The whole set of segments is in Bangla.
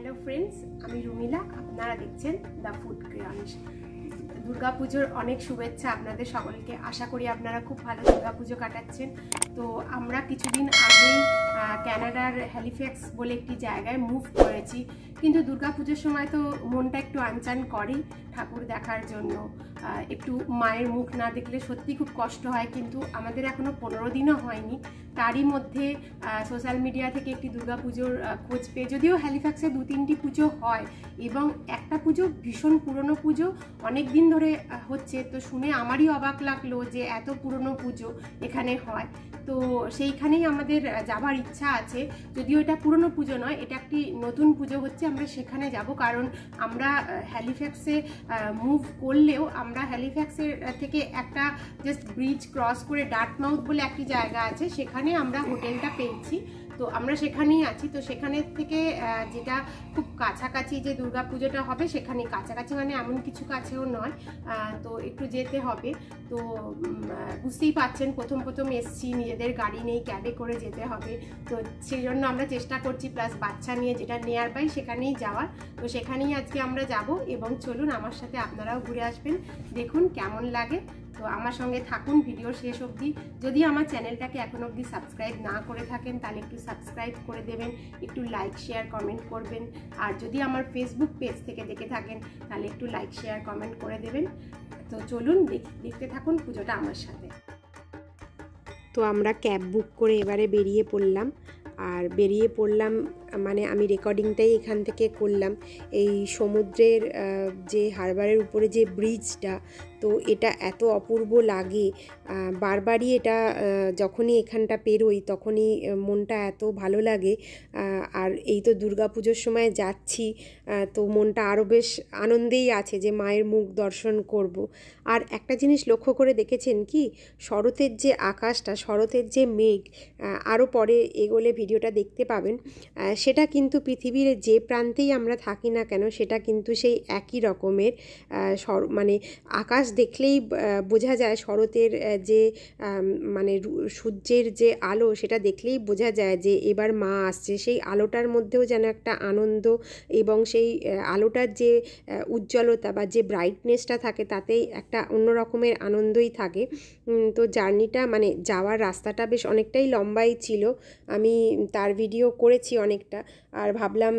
হ্যালো ফ্রেন্ডস আমি রুমিলা আপনারা দেখছেন দ্য ফুড ক্রিয়াংশ দুর্গাপুজোর অনেক শুভেচ্ছা আপনাদের সকলকে আশা করি আপনারা খুব ভালো দুর্গাপুজো কাটাচ্ছেন তো আমরা কিছুদিন আগেই ক্যানাডার হ্যালিফ্যাক্স বলে একটি জায়গায় মুভ করেছি কিন্তু দুর্গাপুজোর সময় তো মনটা একটু আনচান করেই ঠাকুর দেখার জন্য একটু মায়ের মুখ না দেখলে সত্যি খুব কষ্ট হয় কিন্তু আমাদের এখনও পনেরো দিনও হয়নি তারই মধ্যে সোশ্যাল মিডিয়া থেকে একটি দুর্গা পুজোর খোঁজ পেয়ে যদিও হ্যালিফ্যাক্সে দু তিনটি পুজো হয় এবং একটা পুজো ভীষণ পুরনো পুজো অনেক দিন ধরে হচ্ছে তো শুনে আমারই অবাক লাগলো যে এত পুরনো পুজো এখানে হয় তো সেইখানেই আমাদের যাবার ইচ্ছা আছে যদিও এটা পুরনো পুজো নয় এটা একটি নতুন পুজো হচ্ছে আমরা সেখানে যাব কারণ আমরা হ্যালিফ্যাক্সে মুভ করলেও আমরা হ্যালিফ্যাক্সের থেকে একটা জাস্ট ব্রিজ ক্রস করে ডাটমাউথ বলে একটি জায়গা আছে সেখানে আমরা হোটেলটা পেয়েছি তো আমরা সেখানেই আছি তো সেখানের থেকে যেটা খুব কাছাকাছি যে দুর্গা পুজোটা হবে সেখানে কাছাকাছি মানে এমন কিছু কাছেও নয় তো একটু যেতে হবে তো বুঝতেই পাচ্ছেন প্রথম প্রথম এসছি নিজেদের গাড়ি নেই ক্যাবে করে যেতে হবে তো সেই জন্য আমরা চেষ্টা করছি প্লাস বাচ্চা নিয়ে যেটা নেয়ার বাই সেখানেই যাওয়ার তো সেখানেই আজকে আমরা যাব এবং চলুন আমার সাথে আপনারাও ঘুরে আসবেন দেখুন কেমন লাগে তো আমার সঙ্গে থাকুন ভিডিও শেষ অবধি যদি আমার চ্যানেলটাকে এখন অবধি সাবস্ক্রাইব না করে থাকেন তাহলে একটু সাবস্ক্রাইব করে দেবেন একটু লাইক শেয়ার কমেন্ট করবেন আর যদি আমার ফেসবুক পেজ থেকে দেখে থাকেন তাহলে একটু লাইক শেয়ার কমেন্ট করে দেবেন তো চলুন দেখতে থাকুন পুজোটা আমার সাথে তো আমরা ক্যাব বুক করে এবারে বেরিয়ে পড়লাম আর বেরিয়ে পড়লাম মানে আমি রেকর্ডিংটাই এখান থেকে করলাম এই সমুদ্রের যে হারবারের উপরে যে ব্রিজটা তো এটা এত অপূর্ব লাগে বারবারই এটা যখনই এখানটা পেরোই তখনই মনটা এত ভালো লাগে আর এই তো পুজোর সময় যাচ্ছি তো মনটা আরও বেশ আনন্দেই আছে যে মায়ের মুখ দর্শন করব। আর একটা জিনিস লক্ষ্য করে দেখেছেন কি শরতের যে আকাশটা শরতের যে মেঘ আরও পরে এগোলে ভিডিওটা দেখতে পাবেন সেটা কিন্তু পৃথিবীর যে প্রান্তেই আমরা থাকি না কেন সেটা কিন্তু সেই একই রকমের সর মানে আকাশ দেখলেই বোঝা যায় শরতের যে মানে সূর্যের যে আলো সেটা দেখলেই বোঝা যায় যে এবার মা আসছে সেই আলোটার মধ্যেও যেন একটা আনন্দ এবং সেই আলোটার যে উজ্জ্বলতা বা যে ব্রাইটনেসটা থাকে তাতেই একটা অন্য রকমের আনন্দই থাকে তো জার্নিটা মানে যাওয়ার রাস্তাটা বেশ অনেকটাই লম্বাই ছিল আমি তার ভিডিও করেছি অনেক একটা আর ভাবলাম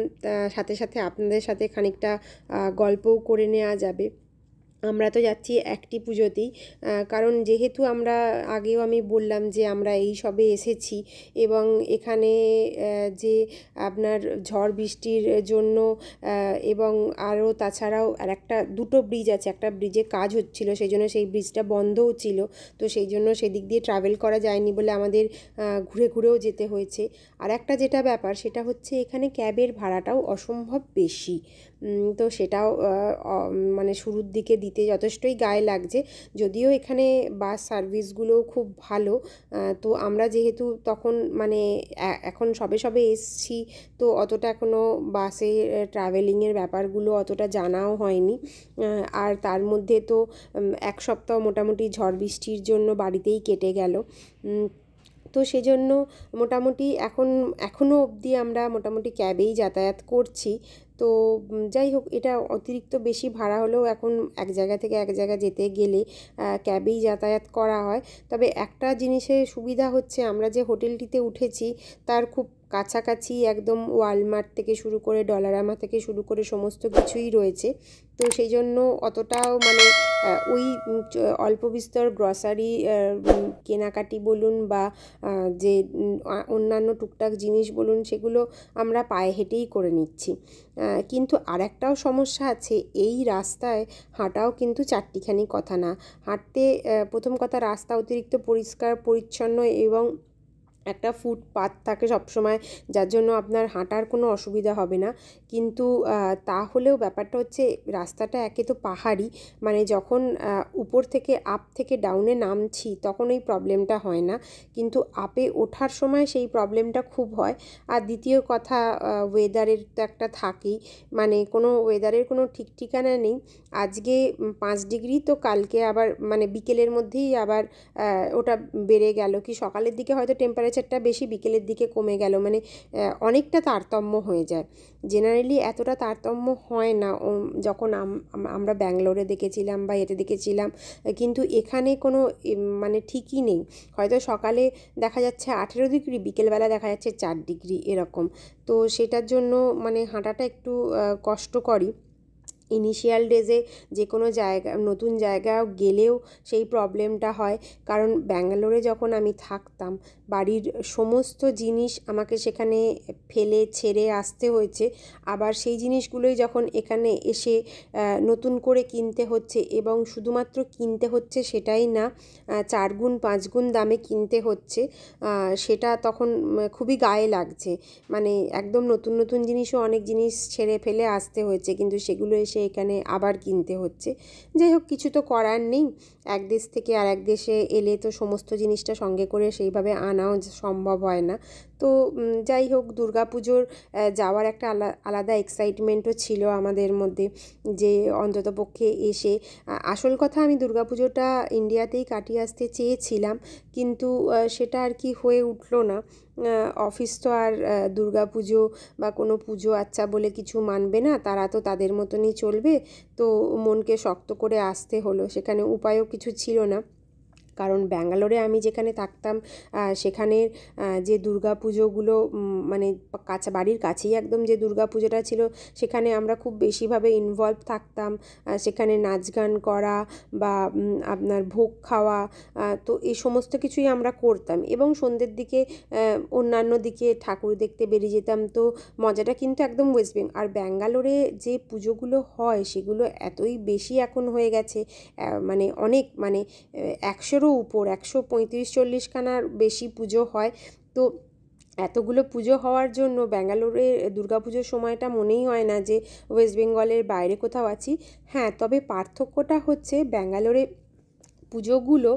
সাথে সাথে আপনাদের সাথে খানিকটা গল্পও করে নেওয়া যাবে আমরা তো যাচ্ছি একটি পুজোতেই কারণ যেহেতু আমরা আগেও আমি বললাম যে আমরা এই সবে এসেছি এবং এখানে যে আপনার ঝড় বৃষ্টির জন্য এবং আরও তাছাড়াও আর একটা দুটো ব্রিজ আছে একটা ব্রিজে কাজ হচ্ছিল সেই জন্য সেই ব্রিজটা বন্ধও ছিল তো সেই জন্য সেদিক দিয়ে ট্রাভেল করা যায়নি বলে আমাদের ঘুরে ঘুরেও যেতে হয়েছে আর একটা যেটা ব্যাপার সেটা হচ্ছে এখানে ক্যাবের ভাড়াটাও অসম্ভব বেশি তো সেটাও মানে শুরুর দিকে দিতে যথেষ্টই গায়ে লাগছে যদিও এখানে বাস সার্ভিসগুলো খুব ভালো তো আমরা যেহেতু তখন মানে এখন সবে সবে এসছি তো অতটা এখনও বাসে ট্রাভেলিংয়ের ব্যাপারগুলো অতটা জানাও হয়নি আর তার মধ্যে তো এক সপ্তাহ মোটামুটি ঝড় বৃষ্টির জন্য বাড়িতেই কেটে গেল তো সেজন্য মোটামুটি এখন এখনও অবধি আমরা মোটামুটি ক্যাবেই যাতায়াত করছি তো যাই হোক এটা অতিরিক্ত বেশি ভাড়া হলেও এখন এক জায়গা থেকে এক জায়গা যেতে গেলে ক্যাবেই যাতায়াত করা হয় তবে একটা জিনিসের সুবিধা হচ্ছে আমরা যে হোটেলটিতে উঠেছি তার খুব কাছাকাছি একদম ওয়ালমার্ট থেকে শুরু করে ডলারামা থেকে শুরু করে সমস্ত কিছুই রয়েছে তো সেই জন্য অতটাও মানে ওই অল্প বিস্তর গ্রসারি কেনাকাটি বলুন বা যে অন্যান্য টুকটাক জিনিস বলুন সেগুলো আমরা পায়ে হেঁটেই করে নিচ্ছি কিন্তু আর একটাও সমস্যা আছে এই রাস্তায় হাঁটাও কিন্তু চারটিখানি কথা না হাঁটতে প্রথম কথা রাস্তা অতিরিক্ত পরিষ্কার পরিচ্ছন্ন এবং একটা ফুটপাথ থাকে সবসময় যার জন্য আপনার হাঁটার কোনো অসুবিধা হবে না কিন্তু তাহলেও ব্যাপারটা হচ্ছে রাস্তাটা একে তো পাহাড়ি মানে যখন উপর থেকে আপ থেকে ডাউনে নামছি তখন এই প্রবলেমটা হয় না কিন্তু আপে ওঠার সময় সেই প্রবলেমটা খুব হয় আর দ্বিতীয় কথা ওয়েদারের তো একটা থাকেই মানে কোনো ওয়েদারের কোনো ঠিক ঠিকানা নেই আজকে পাঁচ ডিগ্রি তো কালকে আবার মানে বিকেলের মধ্যেই আবার ওটা বেড়ে গেল কি সকালের দিকে হয়তো টেম্পারেচার টেম্পারেচারটা বেশি বিকেলের দিকে কমে গেল মানে অনেকটা তারতম্য হয়ে যায় জেনারেলি এতটা তারতম্য হয় না যখন আমরা ব্যাঙ্গালোরে দেখেছিলাম বা এতে দেখেছিলাম কিন্তু এখানে কোনো মানে ঠিকই নেই হয়তো সকালে দেখা যাচ্ছে আঠেরো ডিগ্রি বিকেলবেলা দেখা যাচ্ছে চার ডিগ্রি এরকম তো সেটার জন্য মানে হাঁটাটা একটু কষ্টকরই ইনিশিয়াল ডেজে যে কোনো জায়গা নতুন জায়গা গেলেও সেই প্রবলেমটা হয় কারণ ব্যাঙ্গালোরে যখন আমি থাকতাম বাড়ির সমস্ত জিনিস আমাকে সেখানে ফেলে ছেড়ে আসতে হয়েছে আবার সেই জিনিসগুলোই যখন এখানে এসে নতুন করে কিনতে হচ্ছে এবং শুধুমাত্র কিনতে হচ্ছে সেটাই না চারগুণ পাঁচগুণ দামে কিনতে হচ্ছে সেটা তখন খুবই গায়ে লাগছে মানে একদম নতুন নতুন জিনিসও অনেক জিনিস ছেড়ে ফেলে আসতে হয়েছে কিন্তু সেগুলো এসে এখানে আবার কিনতে হচ্ছে যাই হোক কিছু তো করার নেই এক দেশ থেকে আর এক দেশে এলে তো সমস্ত জিনিসটা সঙ্গে করে সেইভাবে আনাও সম্ভব হয় না তো যাই হোক দুর্গাপুজোর যাওয়ার একটা আলা আলাদা এক্সাইটমেন্টও ছিল আমাদের মধ্যে যে অন্ততপক্ষে এসে আসল কথা আমি দুর্গাপুজোটা ইন্ডিয়াতেই কাটিয়ে আসতে চেয়েছিলাম কিন্তু সেটা আর কি হয়ে উঠলো না অফিস তো আর দুর্গা পুজো বা কোনো পুজো আচ্ছা বলে কিছু মানবে না তারা তো তাদের মতনই চলবে তো মনকে শক্ত করে আসতে হলো সেখানে উপায়ও কিছু ছিল না কারণ ব্যাঙ্গালোরে আমি যেখানে থাকতাম সেখানের যে দুর্গা পুজোগুলো মানে কাছা বাড়ির কাছেই একদম যে দুর্গা পুজোটা ছিল সেখানে আমরা খুব বেশিভাবে ইনভলভ থাকতাম সেখানে নাচ গান করা বা আপনার ভোগ খাওয়া তো এই সমস্ত কিছুই আমরা করতাম এবং সন্ধ্যের দিকে অন্যান্য দিকে ঠাকুর দেখতে বেরিয়ে যেতাম তো মজাটা কিন্তু একদম ওয়েস্ট বেঙ্গল আর ব্যাঙ্গালোরে যে পুজোগুলো হয় সেগুলো এতই বেশি এখন হয়ে গেছে মানে অনেক মানে একশোরও দুশোরও উপর একশো পঁয়ত্রিশ চল্লিশখানার বেশি পুজো হয় তো এতগুলো পুজো হওয়ার জন্য ব্যাঙ্গালোরে দুর্গাপুজোর সময়টা মনেই হয় না যে ওয়েস্ট বেঙ্গলের বাইরে কোথাও আছি হ্যাঁ তবে পার্থক্যটা হচ্ছে ব্যাঙ্গালোরে পুজোগুলো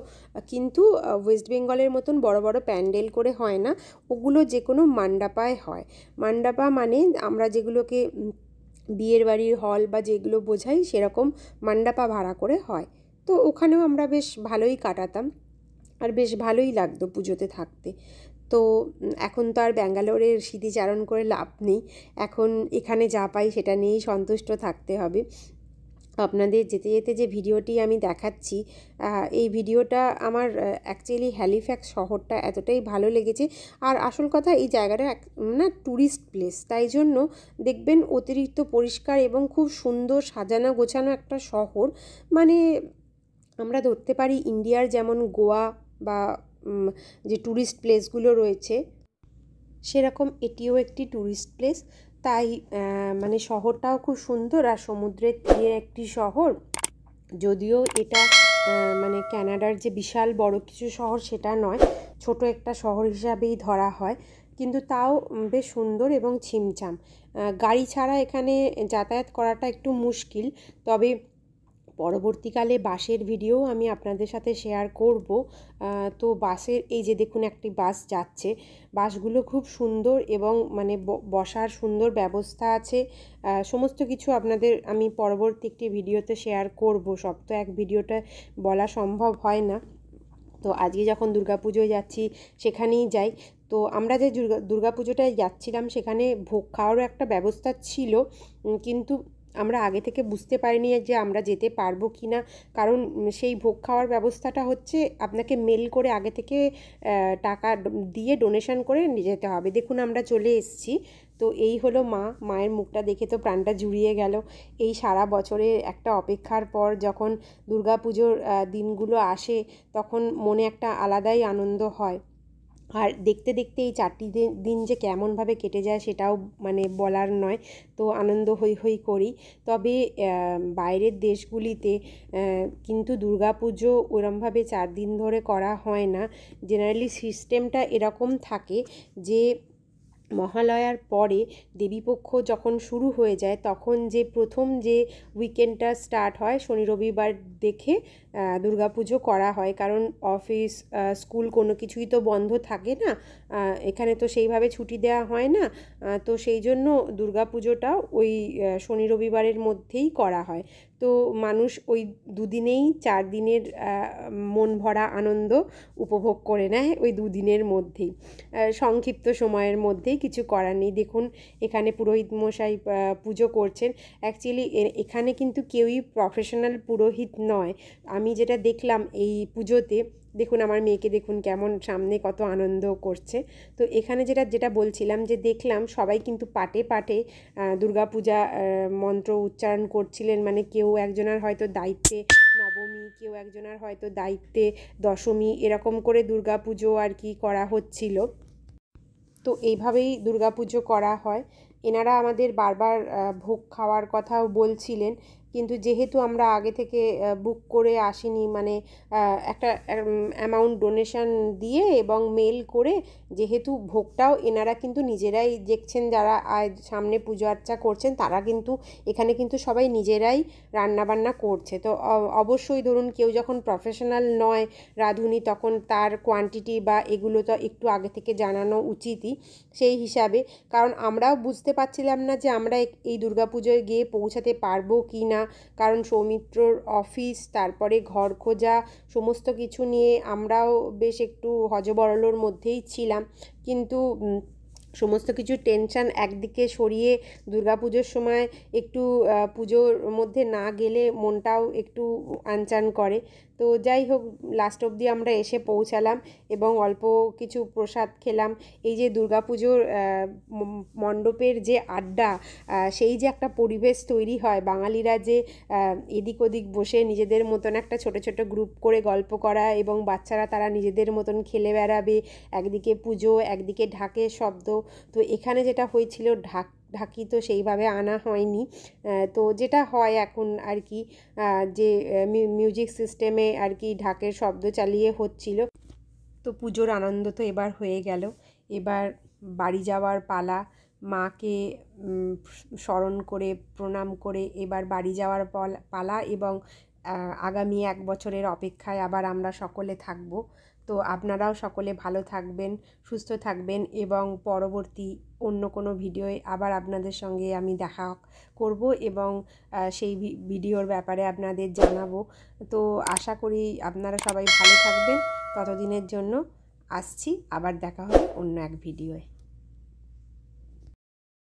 কিন্তু ওয়েস্ট বেঙ্গলের মতন বড় বড় প্যান্ডেল করে হয় না ওগুলো যে কোনো মান্ডাপায় হয় মান্ডাপা মানে আমরা যেগুলোকে বিয়ের বাড়ির হল বা যেগুলো বোঝাই সেরকম মান্ডাপা ভাড়া করে হয় তো ওখানেও আমরা বেশ ভালোই কাটাতাম আর বেশ ভালোই লাগতো পুজোতে থাকতে তো এখন তো আর ব্যাঙ্গালোরের স্মৃতিচারণ করে লাভ নেই এখন এখানে যা পাই সেটা নিয়েই সন্তুষ্ট থাকতে হবে আপনাদের যেতে যেতে যে ভিডিওটি আমি দেখাচ্ছি এই ভিডিওটা আমার অ্যাকচুয়ালি হ্যালিফ্যাক্স শহরটা এতটাই ভালো লেগেছে আর আসল কথা এই জায়গাটা না ট্যুরিস্ট প্লেস তাই জন্য দেখবেন অতিরিক্ত পরিষ্কার এবং খুব সুন্দর সাজানো গোছানো একটা শহর মানে আমরা ধরতে পারি ইন্ডিয়ার যেমন গোয়া বা যে ট্যুরিস্ট প্লেসগুলো রয়েছে সেরকম এটিও একটি ট্যুরিস্ট প্লেস তাই মানে শহরটাও খুব সুন্দর আর সমুদ্রের তীরে একটি শহর যদিও এটা মানে ক্যানাডার যে বিশাল বড় কিছু শহর সেটা নয় ছোট একটা শহর হিসাবেই ধরা হয় কিন্তু তাও বেশ সুন্দর এবং ছিমছাম গাড়ি ছাড়া এখানে যাতায়াত করাটা একটু মুশকিল তবে পরবর্তীকালে বাসের ভিডিও আমি আপনাদের সাথে শেয়ার করব তো বাসের এই যে দেখুন একটি বাস যাচ্ছে বাসগুলো খুব সুন্দর এবং মানে বসার সুন্দর ব্যবস্থা আছে সমস্ত কিছু আপনাদের আমি পরবর্তী একটি ভিডিওতে শেয়ার করব সব তো এক ভিডিওটা বলা সম্ভব হয় না তো আজকে যখন পুজোয় যাচ্ছি সেখানেই যাই তো আমরা যে দুর্গা পুজোটায় যাচ্ছিলাম সেখানে ভোগ খাওয়ারও একটা ব্যবস্থা ছিল কিন্তু আমরা আগে থেকে বুঝতে পারিনি যে আমরা যেতে পারবো কি না কারণ সেই ভোগ খাওয়ার ব্যবস্থাটা হচ্ছে আপনাকে মেল করে আগে থেকে টাকা দিয়ে ডোনেশন করে যেতে হবে দেখুন আমরা চলে এসেছি তো এই হলো মা মায়ের মুখটা দেখে তো প্রাণটা জুড়িয়ে গেল এই সারা বছরে একটা অপেক্ষার পর যখন দুর্গাপুজোর দিনগুলো আসে তখন মনে একটা আলাদাই আনন্দ হয় আর দেখতে দেখতে এই চারটি দিন যে কেমনভাবে কেটে যায় সেটাও মানে বলার নয় তো আনন্দ হই হই করি তবে বাইরের দেশগুলিতে কিন্তু দুর্গাপুজো ওরমভাবে চার দিন ধরে করা হয় না জেনারেলি সিস্টেমটা এরকম থাকে যে মহালয়ার পরে দেবীপক্ষ যখন শুরু হয়ে যায় তখন যে প্রথম যে উইকেন্ডটা স্টার্ট হয় শনি রবিবার দেখে পুজো করা হয় কারণ অফিস স্কুল কোনো কিছুই তো বন্ধ থাকে না এখানে তো সেইভাবে ছুটি দেওয়া হয় না তো সেই জন্য দুর্গাপুজোটা ওই শনি রবিবারের মধ্যেই করা হয় তো মানুষ ওই দুদিনেই চার দিনের মন ভরা আনন্দ উপভোগ করে নেয় ওই দুদিনের মধ্যেই সংক্ষিপ্ত সময়ের মধ্যেই কিছু করার নেই দেখুন এখানে পুরোহিত মশাই পুজো করছেন অ্যাকচুয়ালি এখানে কিন্তু কেউই প্রফেশনাল পুরোহিত নয় আমি যেটা দেখলাম এই পুজোতে দেখুন আমার মেয়েকে দেখুন কেমন সামনে কত আনন্দ করছে তো এখানে যেটা যেটা বলছিলাম যে দেখলাম সবাই কিন্তু পাটে পাটে দুর্গাপূজা মন্ত্র উচ্চারণ করছিলেন মানে কেউ একজনের হয়তো দায়িত্বে নবমী কেউ একজনের হয়তো দায়িত্বে দশমী এরকম করে দুর্গাপুজো আর কি করা হচ্ছিল তো এইভাবেই দুর্গাপুজো করা হয় এনারা আমাদের বারবার ভোগ খাওয়ার কথাও বলছিলেন কিন্তু যেহেতু আমরা আগে থেকে বুক করে আসিনি মানে একটা অ্যামাউন্ট ডোনেশান দিয়ে এবং মেল করে যেহেতু ভোগটাও এনারা কিন্তু নিজেরাই দেখছেন যারা সামনে পুজো আর্চা করছেন তারা কিন্তু এখানে কিন্তু সবাই নিজেরাই রান্নাবান্না করছে তো অবশ্যই ধরুন কেউ যখন প্রফেশনাল নয় রাঁধুনি তখন তার কোয়ান্টিটি বা এগুলো তো একটু আগে থেকে জানানো উচিতই সেই হিসাবে কারণ আমরাও বুঝতে পারছিলাম না যে আমরা এই দুর্গাপুজোয় গিয়ে পৌঁছাতে পারবো কি না কারণ সৌমিত্রর অফিস তারপরে ঘর খোঁজা সমস্ত কিছু নিয়ে আমরাও বেশ একটু হজবরলোর মধ্যেই ছিলাম কিন্তু সমস্ত কিছু টেনশান একদিকে সরিয়ে পুজোর সময় একটু পুজোর মধ্যে না গেলে মনটাও একটু আনচান করে তো যাই হোক লাস্ট অবধি আমরা এসে পৌঁছালাম এবং অল্প কিছু প্রসাদ খেলাম এই যে পুজোর মণ্ডপের যে আড্ডা সেই যে একটা পরিবেশ তৈরি হয় বাঙালিরা যে এদিক ওদিক বসে নিজেদের মতন একটা ছোট ছোট গ্রুপ করে গল্প করা এবং বাচ্চারা তারা নিজেদের মতন খেলে বেড়াবে একদিকে পুজো একদিকে ঢাকে শব্দ তো এখানে যেটা হয়েছিল ঢাক ঢাকি তো সেইভাবে আনা হয়নি তো যেটা হয় এখন আর কি যে মিউজিক সিস্টেমে আর কি ঢাকের শব্দ চালিয়ে হচ্ছিল তো পুজোর আনন্দ তো এবার হয়ে গেল এবার বাড়ি যাওয়ার পালা মাকে স্মরণ করে প্রণাম করে এবার বাড়ি যাওয়ার পালা এবং আগামী এক বছরের অপেক্ষায় আবার আমরা সকলে থাকব তো আপনারাও সকলে ভালো থাকবেন সুস্থ থাকবেন এবং পরবর্তী অন্য কোনো ভিডিওয়ে আবার আপনাদের সঙ্গে আমি দেখা করব এবং সেই ভিডিওর ব্যাপারে আপনাদের জানাবো তো আশা করি আপনারা সবাই ভালো থাকবেন ততদিনের জন্য আসছি আবার দেখা হবে অন্য এক ভিডিওয়ে